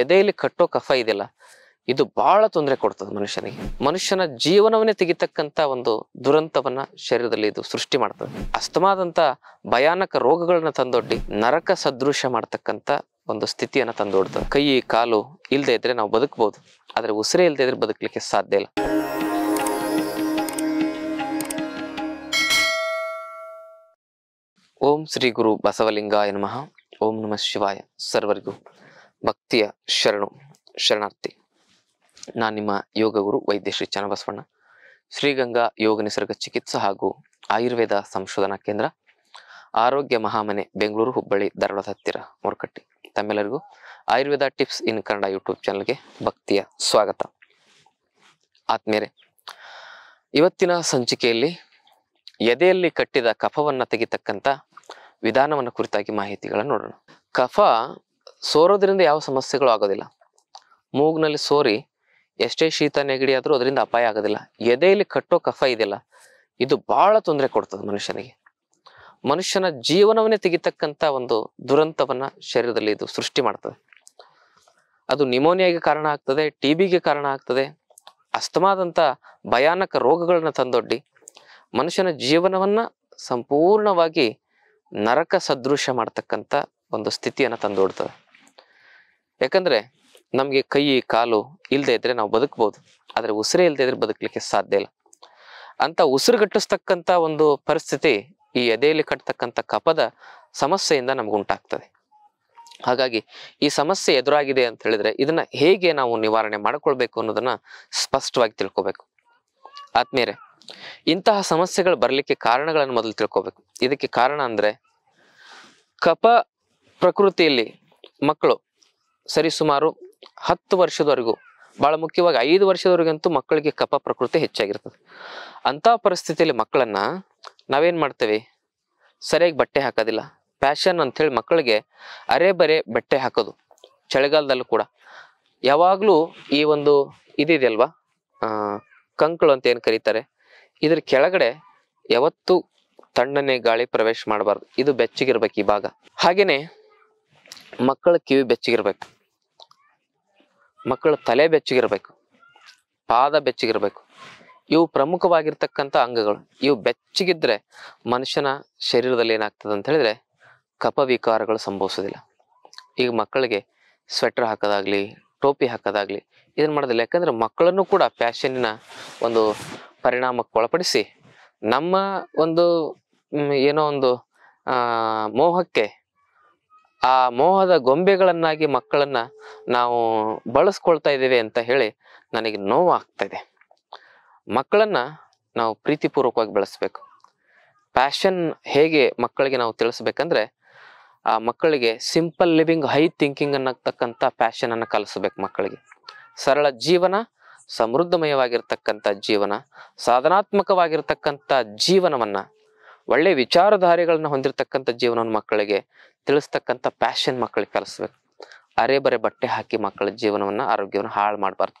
ಎದೆಯಲ್ಲಿ ಕಟ್ಟೋ ಕಫ ಇದೆಯಲ್ಲ ಇದು ಬಹಳ ತೊಂದರೆ ಕೊಡ್ತದೆ ಮನುಷ್ಯನಿಗೆ ಮನುಷ್ಯನ ಜೀವನವನ್ನೇ ತೆಗಿತಕ್ಕಂತ ಒಂದು ದುರಂತವನ್ನ ಶರೀರದಲ್ಲಿ ಇದು ಸೃಷ್ಟಿ ಮಾಡ್ತದೆ ಅಸ್ತಮಾದಂತ ಭಯಾನಕ ರೋಗಗಳನ್ನ ತಂದೊಡ್ಡಿ ನರಕ ಸದೃಶ ಮಾಡ್ತಕ್ಕಂತ ಒಂದು ಸ್ಥಿತಿಯನ್ನ ತಂದೊಡ್ತದೆ ಕೈ ಕಾಲು ಇಲ್ಲದೆ ಇದ್ರೆ ನಾವು ಬದುಕಬಹುದು ಆದ್ರೆ ಉಸಿರೇ ಇಲ್ಲದೆ ಇದ್ರೆ ಬದುಕಲಿಕ್ಕೆ ಸಾಧ್ಯ ಇಲ್ಲ ಓಂ ಶ್ರೀ ಗುರು ಬಸವಲಿಂಗಾಯ ನಮಃ ಓಂ ನಮಃ ಶಿವಾಯ ಸರ್ವರಿಗೂ ಭಕ್ತಿಯ ಶರಣು ಶರಣಾರ್ಥಿ ನಾನು ನಿಮ್ಮ ಯೋಗ ಗುರು ವೈದ್ಯ ಶ್ರೀ ಚನ್ನಬಸವಣ್ಣ ಶ್ರೀಗಂಗಾ ಯೋಗ ನಿಸರ್ಗ ಚಿಕಿತ್ಸಾ ಹಾಗೂ ಆಯುರ್ವೇದ ಸಂಶೋಧನಾ ಕೇಂದ್ರ ಆರೋಗ್ಯ ಮಹಾಮನೆ ಬೆಂಗಳೂರು ಹುಬ್ಬಳ್ಳಿ ಧಾರವಾಡ ಹತ್ತಿರ ಮೊರಕಟ್ಟಿ ತಮ್ಮೆಲ್ಲರಿಗೂ Ayurveda tips in Kannada YouTube ಚಾನಲ್ಗೆ ಭಕ್ತಿಯ ಸ್ವಾಗತ ಆತ್ಮೀಯರೇ ಇವತ್ತಿನ ಸಂಚಿಕೆಯಲ್ಲಿ ಎದೆಯಲ್ಲಿ ಕಟ್ಟಿದ ಕಫವನ್ನು ತೆಗೆತಕ್ಕಂಥ ವಿಧಾನವನ್ನು ಕುರಿತಾಗಿ ಮಾಹಿತಿಗಳನ್ನು ನೋಡೋಣ ಕಫ ಸೋರೋದ್ರಿಂದ ಯಾವ ಸಮಸ್ಯೆಗಳು ಆಗೋದಿಲ್ಲ ಮೂಗ್ನಲ್ಲಿ ಸೋರಿ ಎಷ್ಟೇ ಶೀತ ನೆಗಡಿ ಆದರೂ ಅದರಿಂದ ಅಪಾಯ ಆಗೋದಿಲ್ಲ ಎದೆಯಲ್ಲಿ ಕಟ್ಟೋ ಕಫ ಇದೆಯಲ್ಲ ಇದು ಬಹಳ ತೊಂದರೆ ಕೊಡ್ತದೆ ಮನುಷ್ಯನಿಗೆ ಮನುಷ್ಯನ ಜೀವನವನ್ನೇ ತೆಗಿತಕ್ಕಂಥ ಒಂದು ದುರಂತವನ್ನು ಶರೀರದಲ್ಲಿ ಇದು ಸೃಷ್ಟಿ ಮಾಡ್ತದೆ ಅದು ನಿಮೋನಿಯಾಗೆ ಕಾರಣ ಆಗ್ತದೆ ಟಿ ಬಿಗೆ ಕಾರಣ ಆಗ್ತದೆ ಅಸ್ತಮಾದಂಥ ಭಯಾನಕ ರೋಗಗಳನ್ನ ತಂದೊಡ್ಡಿ ಮನುಷ್ಯನ ಜೀವನವನ್ನ ಸಂಪೂರ್ಣವಾಗಿ ನರಕ ಸದೃಶ ಮಾಡ್ತಕ್ಕಂಥ ಒಂದು ಸ್ಥಿತಿಯನ್ನು ತಂದೊಡ್ತದೆ ಯಾಕಂದ್ರೆ ನಮಗೆ ಕೈ ಕಾಲು ಇಲ್ಲದೆ ಇದ್ರೆ ನಾವು ಬದುಕ್ಬೋದು ಆದರೆ ಉಸಿರೇ ಇಲ್ಲದೆ ಇದ್ರೆ ಬದುಕಲಿಕ್ಕೆ ಸಾಧ್ಯ ಇಲ್ಲ ಅಂತ ಉಸಿರುಗಟ್ಟಿಸ್ತಕ್ಕಂಥ ಒಂದು ಪರಿಸ್ಥಿತಿ ಈ ಎದೆಯಲ್ಲಿ ಕಟ್ತಕ್ಕಂಥ ಕಪದ ಸಮಸ್ಯೆಯಿಂದ ಉಂಟಾಗ್ತದೆ ಹಾಗಾಗಿ ಈ ಸಮಸ್ಯೆ ಎದುರಾಗಿದೆ ಅಂತ ಹೇಳಿದ್ರೆ ಇದನ್ನ ಹೇಗೆ ನಾವು ನಿವಾರಣೆ ಮಾಡಿಕೊಳ್ಬೇಕು ಅನ್ನೋದನ್ನ ಸ್ಪಷ್ಟವಾಗಿ ತಿಳ್ಕೋಬೇಕು ಆತ್ಮೀಯರೇ ಇಂತಹ ಸಮಸ್ಯೆಗಳು ಬರಲಿಕ್ಕೆ ಕಾರಣಗಳನ್ನು ಮೊದಲು ತಿಳ್ಕೊಬೇಕು ಇದಕ್ಕೆ ಕಾರಣ ಅಂದ್ರೆ ಕಪ ಪ್ರಕೃತಿಯಲ್ಲಿ ಮಕ್ಕಳು ಸರಿ ಸುಮಾರು ಹತ್ತು ವರ್ಷದವರೆಗೂ ಬಹಳ ಮುಖ್ಯವಾಗಿ ಐದು ವರ್ಷದವರೆಗಂತೂ ಮಕ್ಕಳಿಗೆ ಕಪ ಪ್ರಕೃತಿ ಹೆಚ್ಚಾಗಿರ್ತದೆ ಅಂಥ ಪರಿಸ್ಥಿತಿಯಲ್ಲಿ ಮಕ್ಕಳನ್ನ ನಾವೇನ್ ಮಾಡ್ತೇವೆ ಸರಿಯಾಗಿ ಬಟ್ಟೆ ಹಾಕೋದಿಲ್ಲ ಫ್ಯಾಷನ್ ಹೇಳಿ ಮಕ್ಕಳಿಗೆ ಅರೆ ಬರೆ ಬಟ್ಟೆ ಹಾಕೋದು ಚಳಿಗಾಲದಲ್ಲೂ ಕೂಡ ಯಾವಾಗಲೂ ಈ ಒಂದು ಇದಿದೆಯಲ್ವಾ ಕಂಕಳು ಅಂತ ಏನು ಕರೀತಾರೆ ಇದ್ರ ಕೆಳಗಡೆ ಯಾವತ್ತೂ ತಣ್ಣನೆ ಗಾಳಿ ಪ್ರವೇಶ ಮಾಡಬಾರ್ದು ಇದು ಬೆಚ್ಚಗಿರ್ಬೇಕು ಈ ಭಾಗ ಹಾಗೇನೆ ಮಕ್ಕಳ ಕಿವಿ ಬೆಚ್ಚಗಿರ್ಬೇಕು ಮಕ್ಕಳ ತಲೆ ಬೆಚ್ಚಗಿರಬೇಕು ಪಾದ ಬೆಚ್ಚಗಿರಬೇಕು ಇವು ಪ್ರಮುಖವಾಗಿರ್ತಕ್ಕಂಥ ಅಂಗಗಳು ಇವು ಬೆಚ್ಚಗಿದ್ರೆ ಮನುಷ್ಯನ ಶರೀರದಲ್ಲಿ ಏನಾಗ್ತದೆ ಅಂತ ಹೇಳಿದ್ರೆ ಕಪವಿಕಾರಗಳು ಸಂಭವಿಸೋದಿಲ್ಲ ಈಗ ಮಕ್ಕಳಿಗೆ ಸ್ವೆಟರ್ ಹಾಕೋದಾಗ್ಲಿ ಟೋಪಿ ಹಾಕೋದಾಗಲಿ ಇದನ್ನು ಮಾಡೋದಿಲ್ಲ ಯಾಕಂದ್ರೆ ಮಕ್ಕಳನ್ನು ಕೂಡ ಫ್ಯಾಷನ್ನಿನ ಒಂದು ಪರಿಣಾಮಕ್ಕೆ ಒಳಪಡಿಸಿ ನಮ್ಮ ಒಂದು ಏನೋ ಒಂದು ಮೋಹಕ್ಕೆ ಆ ಮೋಹದ ಗೊಂಬೆಗಳನ್ನಾಗಿ ಮಕ್ಕಳನ್ನ ನಾವು ಬಳಸ್ಕೊಳ್ತಾ ಇದ್ದೇವೆ ಅಂತ ಹೇಳಿ ನನಗೆ ನೋವಾಗ್ತಾ ಇದೆ ಮಕ್ಕಳನ್ನ ನಾವು ಪ್ರೀತಿಪೂರ್ವಕವಾಗಿ ಬೆಳೆಸ್ಬೇಕು ಪ್ಯಾಷನ್ ಹೇಗೆ ಮಕ್ಕಳಿಗೆ ನಾವು ತಿಳಿಸ್ಬೇಕಂದ್ರೆ ಆ ಮಕ್ಕಳಿಗೆ ಸಿಂಪಲ್ ಲಿವಿಂಗ್ ಹೈ ಥಿಂಕಿಂಗ್ ಅನ್ನತಕ್ಕಂಥ ಪ್ಯಾಷನ್ ಅನ್ನು ಕಲಿಸ್ಬೇಕು ಮಕ್ಕಳಿಗೆ ಸರಳ ಜೀವನ ಸಮೃದ್ಧಮಯವಾಗಿರ್ತಕ್ಕಂಥ ಜೀವನ ಸಾಧನಾತ್ಮಕವಾಗಿರ್ತಕ್ಕಂಥ ಜೀವನವನ್ನ ಒಳ್ಳೆ ವಿಚಾರಧಾರೆಗಳನ್ನ ಹೊಂದಿರತಕ್ಕಂಥ ಜೀವನವನ್ನು ಮಕ್ಕಳಿಗೆ ತಿಳಿಸ್ತಕ್ಕಂಥ ಪ್ಯಾಷನ್ ಮಕ್ಕಳಿಗೆ ಕಲಿಸ್ಬೇಕು ಅರೆ ಬರೆ ಬಟ್ಟೆ ಹಾಕಿ ಮಕ್ಕಳ ಜೀವನವನ್ನ ಆರೋಗ್ಯವನ್ನು ಹಾಳು ಮಾಡಬಾರ್ದು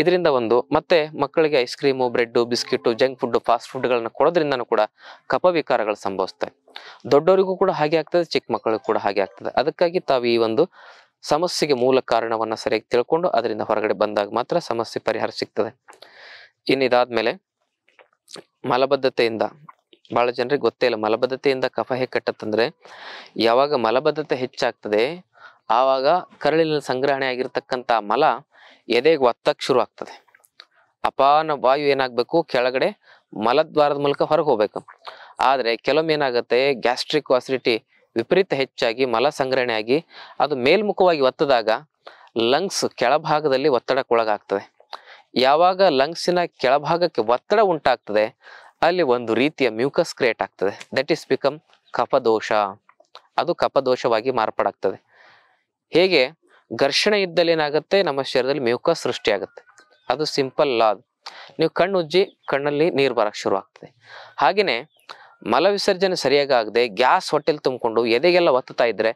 ಇದರಿಂದ ಒಂದು ಮತ್ತೆ ಮಕ್ಕಳಿಗೆ ice cream bread biscuit junk food fast ಫುಡ್ಗಳನ್ನ ಕೊಡೋದ್ರಿಂದನೂ ಕೂಡ ಕಪವಿಕಾರಗಳು ಸಂಭವಿಸ್ತವೆ ದೊಡ್ಡವರಿಗೂ ಕೂಡ ಹಾಗೆ ಆಗ್ತದೆ ಚಿಕ್ಕ ಮಕ್ಕಳಿಗೂ ಕೂಡ ಹಾಗೆ ಆಗ್ತದೆ ಅದಕ್ಕಾಗಿ ತಾವು ಈ ಒಂದು ಸಮಸ್ಯೆಗೆ ಮೂಲ ಕಾರಣವನ್ನು ಸರಿಯಾಗಿ ತಿಳ್ಕೊಂಡು ಅದರಿಂದ ಹೊರಗಡೆ ಬಂದಾಗ ಮಾತ್ರ ಸಮಸ್ಯೆ ಪರಿಹಾರ ಸಿಗ್ತದೆ ಇನ್ನು ಇದಾದ್ಮೇಲೆ ಮಲಬದ್ಧತೆಯಿಂದ ಭಾಳ ಜನರಿಗೆ ಗೊತ್ತೇ ಇಲ್ಲ ಮಲಬದ್ಧತೆಯಿಂದ ಕಫ ಹೇಗೆ ಕಟ್ಟತ್ತಂದ್ರೆ ಯಾವಾಗ ಮಲಬದ್ಧತೆ ಹೆಚ್ಚಾಗ್ತದೆ ಆವಾಗ ಕರಳಿನ ಸಂಗ್ರಹಣೆ ಆಗಿರ್ತಕ್ಕಂಥ ಮಲ ಎದೆಗೆ ಒತ್ತಕ್ಕೆ ಶುರು ಆಗ್ತದೆ ಅಪಾನ ವಾಯು ಏನಾಗಬೇಕು ಕೆಳಗಡೆ ಮಲದ್ವಾರದ ಮೂಲಕ ಹೊರಗೆ ಹೋಗ್ಬೇಕು ಆದರೆ ಕೆಲವೊಮ್ಮೆ ಏನಾಗುತ್ತೆ ಗ್ಯಾಸ್ಟ್ರಿಕ್ ಆಸಿಡಿಟಿ ವಿಪರೀತ ಹೆಚ್ಚಾಗಿ ಮಲ ಸಂಗ್ರಹಣೆ ಆಗಿ ಅದು ಮೇಲ್ಮುಖವಾಗಿ ಒತ್ತದಾಗ ಲಂಗ್ಸ್ ಕೆಳಭಾಗದಲ್ಲಿ ಒಳಗಾಗ್ತದೆ ಯಾವಾಗ ಲಂಗ್ಸಿನ ಕೆಳಭಾಗಕ್ಕೆ ಒತ್ತಡ ಉಂಟಾಗ್ತದೆ ಅಲ್ಲಿ ಒಂದು ರೀತಿಯ ಮ್ಯೂಕಸ್ ಕ್ರಿಯೇಟ್ ಆಗ್ತದೆ ದಟ್ ಈಸ್ ಬಿಕಮ್ ಕಪದೋಷ ಅದು ಕಪದೋಷವಾಗಿ ಮಾರ್ಪಾಡಾಗ್ತದೆ ಹೇಗೆ ಘರ್ಷಣೆ ಇದ್ದಲ್ಲಿ ಏನಾಗುತ್ತೆ ನಮ್ಮ ಶರೀರದಲ್ಲಿ ಮ್ಯೂಕಸ್ ಸೃಷ್ಟಿಯಾಗುತ್ತೆ ಅದು ಸಿಂಪಲ್ ಲಾ ನೀವು ಕಣ್ಣು ಉಜ್ಜಿ ಕಣ್ಣಲ್ಲಿ ನೀರು ಬರಕ್ಕೆ ಶುರು ಆಗ್ತದೆ ಹಾಗೆಯೇ ಮಲ ಸರಿಯಾಗಿ ಆಗದೆ ಗ್ಯಾಸ್ ಹೊಟ್ಟೆಲಿ ತುಂಬಿಕೊಂಡು ಎದೆಗೆಲ್ಲ ಒತ್ತುತ್ತಾ ಇದ್ರೆ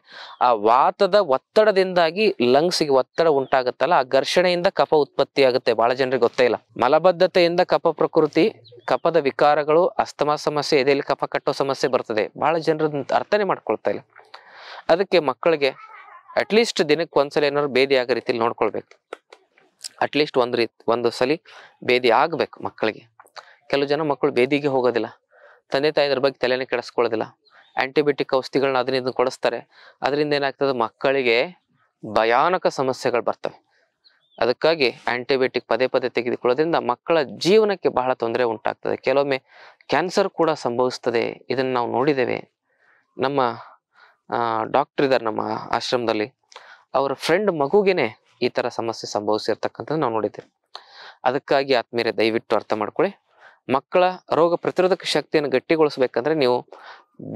ಆ ವಾತದ ಒತ್ತಡದಿಂದಾಗಿ ಲಂಗ್ಸ್ಗೆ ಒತ್ತಡ ಉಂಟಾಗುತ್ತಲ್ಲ ಆ ಘರ್ಷಣೆಯಿಂದ ಕಫ ಉತ್ಪತ್ತಿ ಆಗುತ್ತೆ ಬಹಳ ಜನರಿಗೆ ಗೊತ್ತೇ ಇಲ್ಲ ಮಲಬದ್ಧತೆಯಿಂದ ಕಫ ಪ್ರಕೃತಿ ಕಫದ ವಿಕಾರಗಳು ಅಸ್ತಮಾ ಸಮಸ್ಯೆ ಎದೆಯಲ್ಲಿ ಕಫ ಕಟ್ಟೋ ಸಮಸ್ಯೆ ಬರ್ತದೆ ಬಹಳ ಜನರ ಅರ್ಥನೇ ಮಾಡ್ಕೊಳ್ತಾ ಇಲ್ಲ ಅದಕ್ಕೆ ಮಕ್ಕಳಿಗೆ ಅಟ್ಲೀಸ್ಟ್ ದಿನಕ್ಕೆ ಒಂದ್ಸಲ ಏನಾದ್ರು ಭೇದಿ ಆಗೋ ರೀತಿಯಲ್ಲಿ ನೋಡ್ಕೊಳ್ಬೇಕು ಅಟ್ಲೀಸ್ಟ್ ಒಂದು ರೀತಿ ಒಂದು ಸಲ ಭೇದಿ ಆಗಬೇಕು ಮಕ್ಕಳಿಗೆ ಕೆಲವು ಜನ ಮಕ್ಕಳು ಭೇದಿಗೆ ಹೋಗೋದಿಲ್ಲ ತಂದೆ ತಾಯಿದ್ರ ಬಗ್ಗೆ ತಲೆನೇ ಕೆಡಿಸ್ಕೊಳ್ಳೋದಿಲ್ಲ ಆಂಟಿಬಯೋಟಿಕ್ ಔಷಧಿಗಳನ್ನ ಅದರಿಂದ ಕೊಡಿಸ್ತಾರೆ ಅದರಿಂದ ಏನಾಗ್ತದೆ ಮಕ್ಕಳಿಗೆ ಭಯಾನಕ ಸಮಸ್ಯೆಗಳು ಬರ್ತವೆ ಅದಕ್ಕಾಗಿ ಆಂಟಿಬಯೋಟಿಕ್ ಪದೇ ಪದೇ ತೆಗೆದುಕೊಳ್ಳೋದ್ರಿಂದ ಮಕ್ಕಳ ಜೀವನಕ್ಕೆ ಬಹಳ ತೊಂದರೆ ಉಂಟಾಗ್ತದೆ ಕೆಲವೊಮ್ಮೆ ಕ್ಯಾನ್ಸರ್ ಕೂಡ ಸಂಭವಿಸ್ತದೆ ಇದನ್ನು ನಾವು ನೋಡಿದ್ದೇವೆ ನಮ್ಮ ಡಾಕ್ಟರ್ ಇದ್ದಾರೆ ನಮ್ಮ ಆಶ್ರಮದಲ್ಲಿ ಅವರ ಫ್ರೆಂಡ್ ಮಗುಗೇನೆ ಈ ಥರ ಸಮಸ್ಯೆ ಸಂಭವಿಸಿರ್ತಕ್ಕಂಥದ್ದು ನಾವು ನೋಡಿದ್ದೇವೆ ಅದಕ್ಕಾಗಿ ಆತ್ಮೀಯರೇ ದಯವಿಟ್ಟು ಅರ್ಥ ಮಾಡ್ಕೊಳ್ಳಿ ಮಕ್ಕಳ ರೋಗ ಪ್ರತಿರೋಧಕ ಶಕ್ತಿಯನ್ನು ಗಟ್ಟಿಗೊಳಿಸ್ಬೇಕಂದ್ರೆ ನೀವು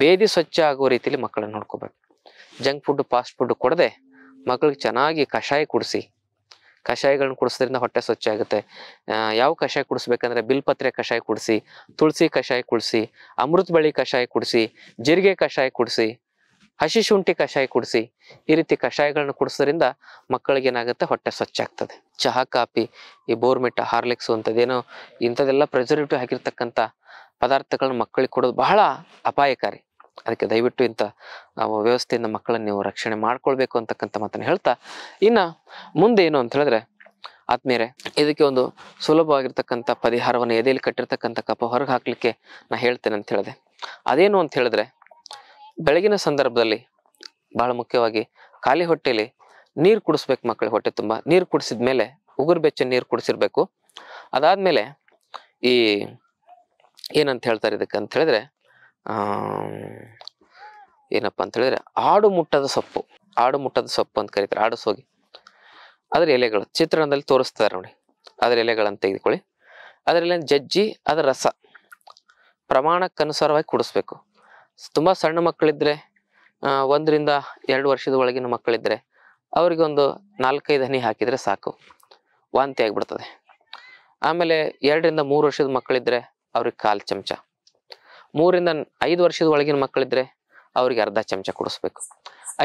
ಬೇದಿ ಸ್ವಚ್ಛ ಆಗುವ ರೀತಿಯಲ್ಲಿ ಮಕ್ಕಳನ್ನು ನೋಡ್ಕೋಬೇಕು ಜಂಕ್ ಫುಡ್ ಫಾಸ್ಟ್ ಫುಡ್ ಕೊಡದೆ ಮಕ್ಕಳಿಗೆ ಚೆನ್ನಾಗಿ ಕಷಾಯ ಕುಡಿಸಿ ಕಷಾಯಗಳನ್ನ ಕುಡಿಸೋದ್ರಿಂದ ಹೊಟ್ಟೆ ಸ್ವಚ್ಛ ಆಗುತ್ತೆ ಯಾವ ಕಷಾಯ ಕುಡಿಸ್ಬೇಕಂದ್ರೆ ಬಿಲ್ಪತ್ರೆ ಕಷಾಯ ಕುಡಿಸಿ ತುಳಸಿ ಕಷಾಯ ಕುಡಿಸಿ ಅಮೃತ ಬಳ್ಳಿ ಕಷಾಯ ಕುಡಿಸಿ ಜೀರಿಗೆ ಕಷಾಯ ಕುಡಿಸಿ ಹಸಿ ಶುಂಠಿ ಕಷಾಯ ಕುಡಿಸಿ ಈ ರೀತಿ ಕಷಾಯಗಳನ್ನ ಕುಡಿಸೋದ್ರಿಂದ ಮಕ್ಕಳಿಗೆ ಏನಾಗುತ್ತೆ ಹೊಟ್ಟೆ ಸ್ವಚ್ಛ ಆಗ್ತದೆ ಚಹಾ ಕಾಫಿ ಈ ಬೋರ್ಮಿಟ ಹಾರ್ಲಿಕ್ಸು ಅಂಥದ್ದೇನೋ ಇಂಥದ್ದೆಲ್ಲ ಪ್ರಿಸರ್ವೇಟಿವ್ ಆಗಿರ್ತಕ್ಕಂಥ ಪದಾರ್ಥಗಳನ್ನ ಮಕ್ಕಳಿಗೆ ಕೊಡೋದು ಬಹಳ ಅಪಾಯಕಾರಿ ಅದಕ್ಕೆ ದಯವಿಟ್ಟು ಇಂಥ ವ್ಯವಸ್ಥೆಯಿಂದ ಮಕ್ಕಳನ್ನು ನೀವು ರಕ್ಷಣೆ ಮಾಡ್ಕೊಳ್ಬೇಕು ಅಂತಕ್ಕಂಥ ಮಾತನ್ನು ಹೇಳ್ತಾ ಇನ್ನು ಮುಂದೆ ಏನು ಅಂತ ಹೇಳಿದ್ರೆ ಆದ್ಮೇಲೆ ಇದಕ್ಕೆ ಒಂದು ಸುಲಭವಾಗಿರ್ತಕ್ಕಂಥ ಪರಿಹಾರವನ್ನು ಎದೆಯಲ್ಲಿ ಕಟ್ಟಿರ್ತಕ್ಕಂಥ ಕಪ ಹೊರಗೆ ಹಾಕ್ಲಿಕ್ಕೆ ನಾ ಹೇಳ್ತೇನೆ ಅಂತ ಹೇಳಿದೆ ಅದೇನು ಅಂತ ಹೇಳಿದ್ರೆ ಬೆಳಗಿನ ಸಂದರ್ಭದಲ್ಲಿ ಬಹಳ ಮುಖ್ಯವಾಗಿ ಖಾಲಿ ಹೊಟ್ಟೆಲಿ ನೀರು ಕುಡಿಸ್ಬೇಕು ಮಕ್ಕಳು ಹೊಟ್ಟೆ ತುಂಬ ನೀರು ಕುಡಿಸಿದ ಮೇಲೆ ಉಗುರು ಬೆಚ್ಚ ನೀರು ಕುಡಿಸಿರ್ಬೇಕು ಅದಾದಮೇಲೆ ಈ ಏನಂತ ಹೇಳ್ತಾರೆ ಇದಕ್ಕೆ ಅಂತ ಹೇಳಿದ್ರೆ ಏನಪ್ಪ ಅಂತ ಹೇಳಿದ್ರೆ ಆಡು ಮುಟ್ಟದ ಸೊಪ್ಪು ಆಡು ಮುಟ್ಟದ ಸೊಪ್ಪು ಅಂತ ಕರೀತಾರೆ ಆಡು ಸೋಗಿ ಅದರ ಎಲೆಗಳು ಚಿತ್ರಣದಲ್ಲಿ ತೋರಿಸ್ತಾರೆ ನೋಡಿ ಅದರ ಎಲೆಗಳನ್ನು ತೆಗೆದುಕೊಳ್ಳಿ ಅದರಲ್ಲಿ ಜಜ್ಜಿ ಅದರ ರಸ ಪ್ರಮಾಣಕ್ಕನುಸಾರವಾಗಿ ಕುಡಿಸ್ಬೇಕು ತುಂಬ ಸಣ್ಣ ಮಕ್ಕಳಿದ್ರೆ ಒಂದರಿಂದ ಎರಡು ವರ್ಷದ ಒಳಗಿನ ಮಕ್ಕಳಿದ್ರೆ ಅವರಿಗೆ ಒಂದು ನಾಲ್ಕೈದು ಹನಿ ಹಾಕಿದರೆ ಸಾಕು ವಾಂತಿ ಆಗಿಬಿಡ್ತದೆ ಆಮೇಲೆ ಎರಡರಿಂದ ಮೂರು ವರ್ಷದ ಮಕ್ಕಳಿದ್ದರೆ ಅವ್ರಿಗೆ ಕಾಲು ಚಮಚ ಮೂರಿಂದ ಐದು ವರ್ಷದ ಒಳಗಿನ ಮಕ್ಕಳಿದ್ರೆ ಅವ್ರಿಗೆ ಅರ್ಧ ಚಮಚ ಕೊಡಿಸ್ಬೇಕು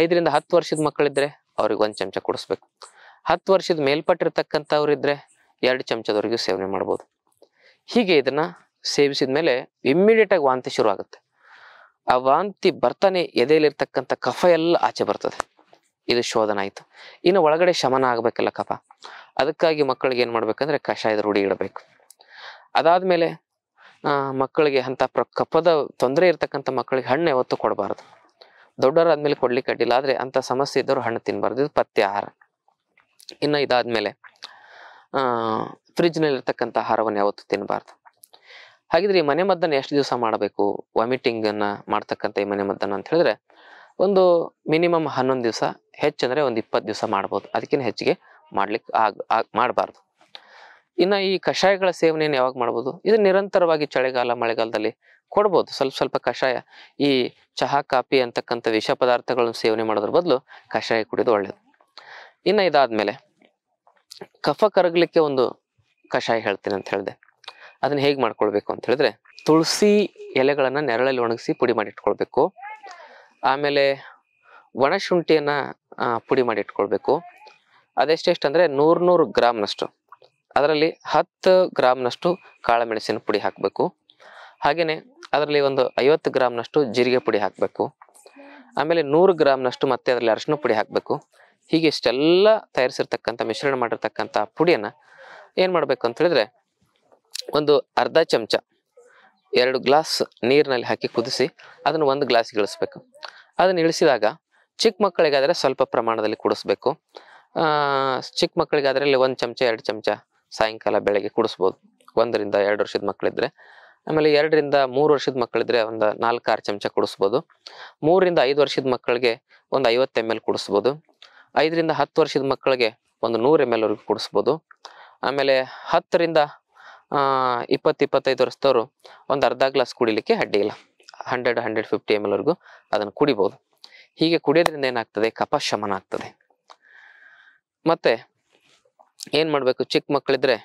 ಐದರಿಂದ ಹತ್ತು ವರ್ಷದ ಮಕ್ಕಳಿದ್ರೆ ಅವ್ರಿಗೆ ಒಂದು ಚಮಚ ಕೊಡಿಸ್ಬೇಕು ಹತ್ತು ವರ್ಷದ ಮೇಲ್ಪಟ್ಟಿರ್ತಕ್ಕಂಥವ್ರಿದ್ರೆ ಎರಡು ಚಮಚದವರೆಗೂ ಸೇವನೆ ಮಾಡ್ಬೋದು ಹೀಗೆ ಇದನ್ನು ಸೇವಿಸಿದ ಮೇಲೆ ಇಮ್ಮಿಡಿಯೇಟಾಗಿ ವಾಂತಿ ಶುರು ಆಗುತ್ತೆ ಆ ವಾಂತಿ ಬರ್ತಾನೆ ಎದೆಯಲ್ಲಿರ್ತಕ್ಕಂಥ ಕಫ ಎಲ್ಲ ಆಚೆ ಬರ್ತದೆ ಇದು ಶೋಧನ ಆಯಿತು ಇನ್ನು ಒಳಗಡೆ ಶಮನ ಆಗ್ಬೇಕಲ್ಲ ಕಫ ಅದಕ್ಕಾಗಿ ಮಕ್ಕಳಿಗೆ ಏನು ಮಾಡ್ಬೇಕಂದ್ರೆ ಕಷಾಯದ ರೂಢಿ ಇಡಬೇಕು ಅದಾದ್ಮೇಲೆ ಆ ಮಕ್ಕಳಿಗೆ ಅಂತ ಪ್ರ ಕಫದ ತೊಂದರೆ ಇರ್ತಕ್ಕಂಥ ಮಕ್ಕಳಿಗೆ ಹಣ್ಣು ಯಾವತ್ತು ಕೊಡಬಾರ್ದು ಆದಮೇಲೆ ಕೊಡ್ಲಿಕ್ಕೆ ಅಡ್ಡಿಲ್ಲ ಆದರೆ ಅಂಥ ಸಮಸ್ಯೆ ಇದ್ದವರು ಹಣ್ಣು ತಿನ್ನಬಾರ್ದು ಇದು ಪಥ್ಯ ಆಹಾರ ಇನ್ನು ಇದಾದ ಮೇಲೆ ಫ್ರಿಜ್ನಲ್ಲಿ ಆಹಾರವನ್ನು ಯಾವತ್ತು ತಿನ್ನಬಾರ್ದು ಹಾಗಿದ್ರೆ ಈ ಮನೆ ಮದ್ದನ್ನು ಎಷ್ಟು ದಿವಸ ಮಾಡಬೇಕು ವಾಮಿಟಿಂಗ್ ಅನ್ನ ಮಾಡ್ತಕ್ಕಂಥ ಈ ಮನೆ ಮದ್ದನ್ನು ಅಂತ ಹೇಳಿದ್ರೆ ಒಂದು ಮಿನಿಮಮ್ ಹನ್ನೊಂದು ದಿವಸ ಹೆಚ್ಚಂದ್ರೆ ಒಂದು ಇಪ್ಪತ್ತು ದಿವಸ ಮಾಡ್ಬೋದು ಅದಕ್ಕಿಂತ ಹೆಚ್ಚಿಗೆ ಮಾಡ್ಲಿಕ್ಕೆ ಆಗ ಮಾಡಬಾರ್ದು ಇನ್ನು ಈ ಕಷಾಯಗಳ ಸೇವನೆಯನ್ನು ಯಾವಾಗ ಮಾಡ್ಬೋದು ಇದು ನಿರಂತರವಾಗಿ ಚಳಿಗಾಲ ಮಳೆಗಾಲದಲ್ಲಿ ಕೊಡ್ಬೋದು ಸ್ವಲ್ಪ ಸ್ವಲ್ಪ ಕಷಾಯ ಈ ಚಹಾ ಕಾಫಿ ಅಂತಕ್ಕಂಥ ವಿಷ ಪದಾರ್ಥಗಳನ್ನು ಸೇವನೆ ಮಾಡೋದ್ರ ಬದಲು ಕಷಾಯ ಕುಡಿದು ಒಳ್ಳೇದು ಇನ್ನು ಇದಾದ್ಮೇಲೆ ಕಫ ಕರಗಲಿಕ್ಕೆ ಒಂದು ಕಷಾಯ ಹೇಳ್ತೀನಿ ಅಂತ ಹೇಳಿದೆ ಅದನ್ನ ಹೇಗೆ ಮಾಡ್ಕೊಳ್ಬೇಕು ಅಂತ ಹೇಳಿದ್ರೆ ತುಳಸಿ ಎಲೆಗಳನ್ನು ನೆರಳಲ್ಲಿ ಒಣಗಿಸಿ ಪುಡಿ ಮಾಡಿಟ್ಕೊಳ್ಬೇಕು ಆಮೇಲೆ ಒಣ ಶುಂಠಿಯನ್ನ ಪುಡಿ ಮಾಡಿಟ್ಕೊಳ್ಬೇಕು ಅದೆಷ್ಟೆಷ್ಟಂದರೆ ನೂರ್ ನೂರು ಗ್ರಾಮ್ನಷ್ಟು ಅದರಲ್ಲಿ ಹತ್ತು ಗ್ರಾಮ್ನಷ್ಟು ಮೆಣಸಿನ ಪುಡಿ ಹಾಕಬೇಕು ಹಾಗೆಯೇ ಅದರಲ್ಲಿ ಒಂದು ಐವತ್ತು ಗ್ರಾಮ್ನಷ್ಟು ಜೀರಿಗೆ ಪುಡಿ ಹಾಕಬೇಕು ಆಮೇಲೆ ನೂರು ಗ್ರಾಮ್ನಷ್ಟು ಮತ್ತೆ ಅದರಲ್ಲಿ ಅರಶಿನ ಪುಡಿ ಹಾಕಬೇಕು ಹೀಗೆ ಇಷ್ಟೆಲ್ಲ ತಯಾರಿಸಿರ್ತಕ್ಕಂಥ ಮಿಶ್ರಣ ಮಾಡಿರ್ತಕ್ಕಂಥ ಪುಡಿಯನ್ನು ಏನು ಮಾಡಬೇಕು ಅಂತ ಹೇಳಿದ್ರೆ ಒಂದು ಅರ್ಧ ಚಮಚ ಎರಡು ಗ್ಲಾಸ್ ನೀರಿನಲ್ಲಿ ಹಾಕಿ ಕುದಿಸಿ ಅದನ್ನು ಒಂದು ಗ್ಲಾಸ್ ಇಳಿಸ್ಬೇಕು ಅದನ್ನು ಇಳಿಸಿದಾಗ ಚಿಕ್ಕ ಮಕ್ಕಳಿಗಾದರೆ ಸ್ವಲ್ಪ ಪ್ರಮಾಣದಲ್ಲಿ ಕುಡಿಸ್ಬೇಕು ಚಿಕ್ಕ ಮಕ್ಕಳಿಗಾದರೆ ಅಲ್ಲಿ ಒಂದು ಚಮಚ ಎರಡು ಚಮಚ ಸಾಯಂಕಾಲ ಬೆಳಗ್ಗೆ ಕುಡಿಸ್ಬೋದು ಒಂದರಿಂದ ಎರಡು ವರ್ಷದ ಮಕ್ಕಳಿದ್ರೆ ಆಮೇಲೆ ಎರಡರಿಂದ ಮೂರು ವರ್ಷದ ಮಕ್ಕಳಿದ್ರೆ ಒಂದು ನಾಲ್ಕಾರು ಚಮಚ ಕುಡಿಸ್ಬೋದು ಮೂರರಿಂದ ಐದು ವರ್ಷದ ಮಕ್ಕಳಿಗೆ ಒಂದು ಐವತ್ತು ಎಮ್ ಎಲ್ ಕುಡಿಸ್ಬೋದು ಐದರಿಂದ ಹತ್ತು ವರ್ಷದ ಮಕ್ಕಳಿಗೆ ಒಂದು ನೂರು ಎಮ್ ಎಲ್ವರೆಗೂ ಕುಡಿಸ್ಬೋದು ಆಮೇಲೆ ಹತ್ತರಿಂದ ಇಪ್ಪತ್ತು ಇಪ್ಪತ್ತೈದು ವರ್ಷದವರು ಒಂದು ಅರ್ಧ ಗ್ಲಾಸ್ ಕುಡಿಲಿಕ್ಕೆ ಇಲ್ಲ ಹಂಡ್ರೆಡ್ ಹಂಡ್ರೆಡ್ ಫಿಫ್ಟಿ ಎಮ್ ಎಲ್ವರೆಗೂ ಅದನ್ನು ಕುಡಿಬೋದು ಹೀಗೆ ಕುಡಿಯೋದ್ರಿಂದ ಏನಾಗ್ತದೆ ಕಪ ಶಮನ ಆಗ್ತದೆ ಮತ್ತೆ ಏನು ಮಾಡಬೇಕು ಚಿಕ್ಕ ಮಕ್ಕಳಿದ್ರೆ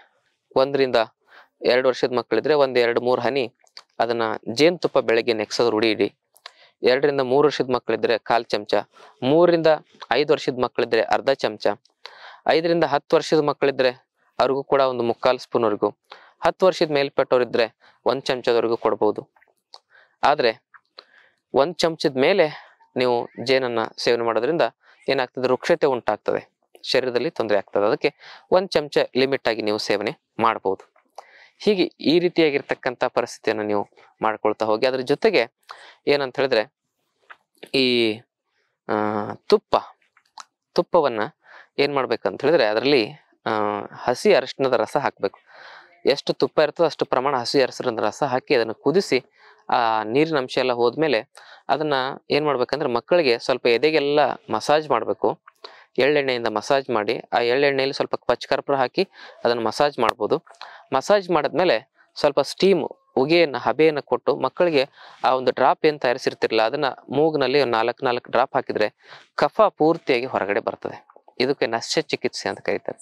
ಒಂದರಿಂದ ಎರಡು ವರ್ಷದ ಮಕ್ಕಳಿದ್ರೆ ಒಂದು ಎರಡು ಮೂರು ಹನಿ ಅದನ್ನ ಜೇನುತುಪ್ಪ ಬೆಳಗ್ಗೆ ನೆಕ್ಸೋದು ರೂಢಿ ಇಡಿ ಎರಡರಿಂದ ಮೂರು ವರ್ಷದ ಮಕ್ಕಳಿದ್ರೆ ಕಾಲು ಚಮಚ ಮೂರರಿಂದ ಐದು ವರ್ಷದ ಮಕ್ಕಳಿದ್ರೆ ಅರ್ಧ ಚಮಚ ಐದರಿಂದ ಹತ್ತು ವರ್ಷದ ಮಕ್ಕಳಿದ್ರೆ ಅವ್ರಿಗೂ ಕೂಡ ಒಂದು ಮುಕ್ಕಾಲು ಸ್ಪೂನ್ವರೆಗೂ ಹತ್ತು ವರ್ಷದ ಮೇಲ್ಪಟ್ಟವರಿದ್ರೆ ಒಂದು ಚಮಚದವರೆಗೂ ಕೊಡ್ಬೋದು ಆದರೆ ಒಂದು ಚಮಚದ ಮೇಲೆ ನೀವು ಜೇನನ್ನು ಸೇವನೆ ಮಾಡೋದ್ರಿಂದ ಏನಾಗ್ತದೆ ವೃಕ್ಷತೆ ಉಂಟಾಗ್ತದೆ ಶರೀರದಲ್ಲಿ ತೊಂದರೆ ಆಗ್ತದೆ ಅದಕ್ಕೆ ಒಂದು ಚಮಚ ಲಿಮಿಟ್ ಆಗಿ ನೀವು ಸೇವನೆ ಮಾಡ್ಬೋದು ಹೀಗೆ ಈ ರೀತಿಯಾಗಿರ್ತಕ್ಕಂಥ ಪರಿಸ್ಥಿತಿಯನ್ನು ನೀವು ಮಾಡ್ಕೊಳ್ತಾ ಹೋಗಿ ಅದ್ರ ಜೊತೆಗೆ ಏನಂತ ಹೇಳಿದ್ರೆ ಈ ತುಪ್ಪ ತುಪ್ಪವನ್ನು ಏನು ಮಾಡ್ಬೇಕಂತ ಹೇಳಿದ್ರೆ ಅದರಲ್ಲಿ ಹಸಿ ಅರಿಶಿಣದ ರಸ ಹಾಕಬೇಕು ಎಷ್ಟು ತುಪ್ಪ ಇರ್ತದೋ ಅಷ್ಟು ಪ್ರಮಾಣ ಹಸಿ ಹಸಿರಂದ ರಸ ಹಾಕಿ ಅದನ್ನು ಕುದಿಸಿ ಆ ನೀರಿನ ಅಂಶ ಎಲ್ಲ ಹೋದ್ಮೇಲೆ ಅದನ್ನ ಏನು ಮಾಡ್ಬೇಕಂದ್ರೆ ಮಕ್ಕಳಿಗೆ ಸ್ವಲ್ಪ ಎದೆಗೆಲ್ಲ ಮಸಾಜ್ ಮಾಡಬೇಕು ಎಳ್ಳೆಣ್ಣೆಯಿಂದ ಮಸಾಜ್ ಮಾಡಿ ಆ ಎಳ್ಳೆಣ್ಣೆಯಲ್ಲಿ ಸ್ವಲ್ಪ ಪಚ್ಚಕರ್ಪೂರ ಹಾಕಿ ಅದನ್ನು ಮಸಾಜ್ ಮಾಡ್ಬೋದು ಮಸಾಜ್ ಮಾಡಿದ್ಮೇಲೆ ಸ್ವಲ್ಪ ಸ್ಟೀಮ್ ಉಗೆಯನ್ನು ಹಬೆಯನ್ನು ಕೊಟ್ಟು ಮಕ್ಕಳಿಗೆ ಆ ಒಂದು ಡ್ರಾಪ್ ಏನು ತಯಾರಿಸಿರ್ತಿರಲ್ಲ ಅದನ್ನು ಮೂಗ್ನಲ್ಲಿ ನಾಲ್ಕು ನಾಲ್ಕು ಡ್ರಾಪ್ ಹಾಕಿದರೆ ಕಫ ಪೂರ್ತಿಯಾಗಿ ಹೊರಗಡೆ ಬರ್ತದೆ ಇದಕ್ಕೆ ನಸ್ಯ ಚಿಕಿತ್ಸೆ ಅಂತ ಕರೀತಾರೆ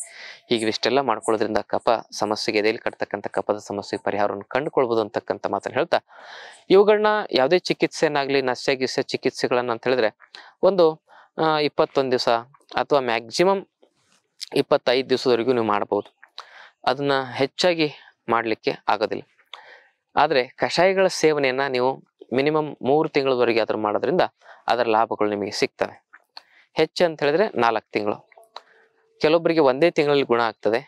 ಹೀಗೆ ಇಷ್ಟೆಲ್ಲ ಮಾಡ್ಕೊಳ್ಳೋದ್ರಿಂದ ಕಫ ಸಮಸ್ಯೆಗೆ ಎದೆಯಲ್ಲಿ ಕಟ್ತಕ್ಕಂಥ ಕಫದ ಸಮಸ್ಯೆಗೆ ಪರಿಹಾರವನ್ನು ಕಂಡುಕೊಳ್ಬೋದು ಅಂತಕ್ಕಂಥ ಮಾತನ್ನು ಹೇಳ್ತಾ ಇವುಗಳನ್ನ ಯಾವುದೇ ಚಿಕಿತ್ಸೆಯನ್ನಾಗಲಿ ನಶ್ಯ ಗಿಸ್ಯ ಚಿಕಿತ್ಸೆಗಳನ್ನ ಅಂತ ಹೇಳಿದ್ರೆ ಒಂದು ಇಪ್ಪತ್ತೊಂದು ದಿವಸ ಅಥವಾ ಮ್ಯಾಕ್ಸಿಮಮ್ ಇಪ್ಪತ್ತೈದು ದಿವಸದವರೆಗೂ ನೀವು ಮಾಡ್ಬೋದು ಅದನ್ನ ಹೆಚ್ಚಾಗಿ ಮಾಡಲಿಕ್ಕೆ ಆಗೋದಿಲ್ಲ ಆದರೆ ಕಷಾಯಗಳ ಸೇವನೆಯನ್ನು ನೀವು ಮಿನಿಮಮ್ ಮೂರು ತಿಂಗಳವರೆಗೆ ಆದರೂ ಮಾಡೋದ್ರಿಂದ ಅದರ ಲಾಭಗಳು ನಿಮಗೆ ಸಿಗ್ತವೆ ಹೆಚ್ಚು ಅಂತ ಹೇಳಿದ್ರೆ ನಾಲ್ಕು ತಿಂಗಳು ಕೆಲವೊಬ್ಬರಿಗೆ ಒಂದೇ ತಿಂಗಳಲ್ಲಿ ಗುಣ ಆಗ್ತದೆ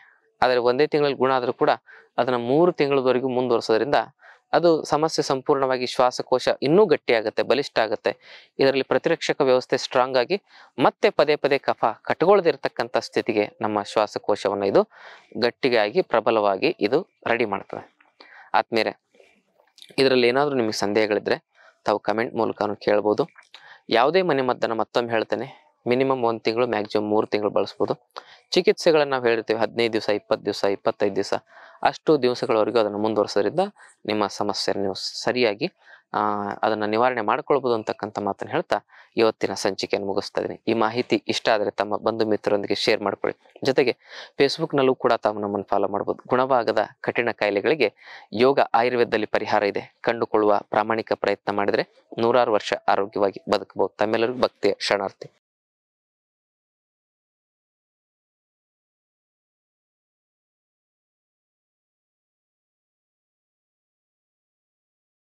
ಆದರೆ ಒಂದೇ ತಿಂಗಳಲ್ಲಿ ಗುಣ ಆದರೂ ಕೂಡ ಅದನ್ನು ಮೂರು ತಿಂಗಳವರೆಗೂ ಮುಂದುವರಿಸೋದ್ರಿಂದ ಅದು ಸಮಸ್ಯೆ ಸಂಪೂರ್ಣವಾಗಿ ಶ್ವಾಸಕೋಶ ಇನ್ನೂ ಗಟ್ಟಿಯಾಗುತ್ತೆ ಬಲಿಷ್ಠ ಆಗುತ್ತೆ ಇದರಲ್ಲಿ ಪ್ರತಿರಕ್ಷಕ ವ್ಯವಸ್ಥೆ ಸ್ಟ್ರಾಂಗ್ ಆಗಿ ಮತ್ತೆ ಪದೇ ಪದೇ ಕಫ ಕಟ್ಕೊಳ್ಳದಿರತಕ್ಕಂಥ ಸ್ಥಿತಿಗೆ ನಮ್ಮ ಶ್ವಾಸಕೋಶವನ್ನು ಇದು ಗಟ್ಟಿಗಾಗಿ ಪ್ರಬಲವಾಗಿ ಇದು ರೆಡಿ ಮಾಡ್ತದೆ ಆದ್ಮೇಲೆ ಇದರಲ್ಲಿ ಏನಾದರೂ ನಿಮಗೆ ಸಂದೇಹಗಳಿದ್ರೆ ತಾವು ಕಮೆಂಟ್ ಮೂಲಕ ಕೇಳ್ಬೋದು ಯಾವುದೇ ಮನೆ ಮದ್ದನ್ನು ಮತ್ತೊಮ್ಮೆ ಹೇಳ್ತೇನೆ ಮಿನಿಮಮ್ ಒಂದು ತಿಂಗಳು ಮ್ಯಾಕ್ಸಿಮಮ್ ಮೂರು ತಿಂಗಳು ಬಳಸ್ಬೋದು ಚಿಕಿತ್ಸೆಗಳನ್ನು ನಾವು ಹೇಳಿರ್ತೀವಿ ಹದಿನೈದು ದಿವಸ ಇಪ್ಪತ್ತು ದಿವಸ ಇಪ್ಪತ್ತೈದು ದಿವಸ ಅಷ್ಟು ದಿವಸಗಳವರೆಗೂ ಅದನ್ನು ಮುಂದುವರಿಸೋದ್ರಿಂದ ನಿಮ್ಮ ಸಮಸ್ಯೆ ನೀವು ಸರಿಯಾಗಿ ಅದನ್ನು ನಿವಾರಣೆ ಮಾಡ್ಕೊಳ್ಬೋದು ಅಂತಕ್ಕಂಥ ಮಾತನ್ನು ಹೇಳ್ತಾ ಇವತ್ತಿನ ಸಂಚಿಕೆಯನ್ನು ಮುಗಿಸ್ತಾ ಇದ್ದೀನಿ ಈ ಮಾಹಿತಿ ಇಷ್ಟ ಆದರೆ ತಮ್ಮ ಬಂಧು ಮಿತ್ರರೊಂದಿಗೆ ಶೇರ್ ಮಾಡ್ಕೊಳ್ಳಿ ಜೊತೆಗೆ ಫೇಸ್ಬುಕ್ನಲ್ಲೂ ಕೂಡ ತಾವು ನಮ್ಮನ್ನು ಫಾಲೋ ಮಾಡ್ಬೋದು ಗುಣವಾಗದ ಕಠಿಣ ಕಾಯಿಲೆಗಳಿಗೆ ಯೋಗ ಆಯುರ್ವೇದದಲ್ಲಿ ಪರಿಹಾರ ಇದೆ ಕಂಡುಕೊಳ್ಳುವ ಪ್ರಾಮಾಣಿಕ ಪ್ರಯತ್ನ ಮಾಡಿದರೆ ನೂರಾರು ವರ್ಷ ಆರೋಗ್ಯವಾಗಿ ಬದುಕಬಹುದು ತಮ್ಮೆಲ್ಲರಿಗೂ ಭಕ್ತಿಯ ಶರಣಾರ್ಥಿ